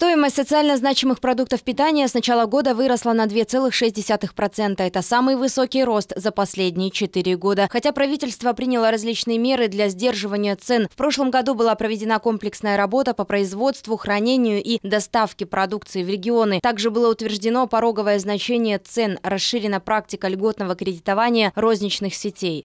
Стоимость социально значимых продуктов питания с начала года выросла на 2,6%. Это самый высокий рост за последние четыре года. Хотя правительство приняло различные меры для сдерживания цен. В прошлом году была проведена комплексная работа по производству, хранению и доставке продукции в регионы. Также было утверждено пороговое значение цен, расширена практика льготного кредитования розничных сетей.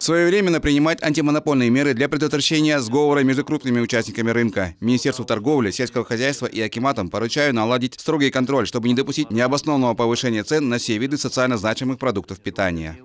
Своевременно принимать антимонопольные меры для предотвращения сговора между крупными участниками рынка. Министерству торговли, сельского хозяйства и Акиматом поручаю наладить строгий контроль, чтобы не допустить необоснованного повышения цен на все виды социально значимых продуктов питания.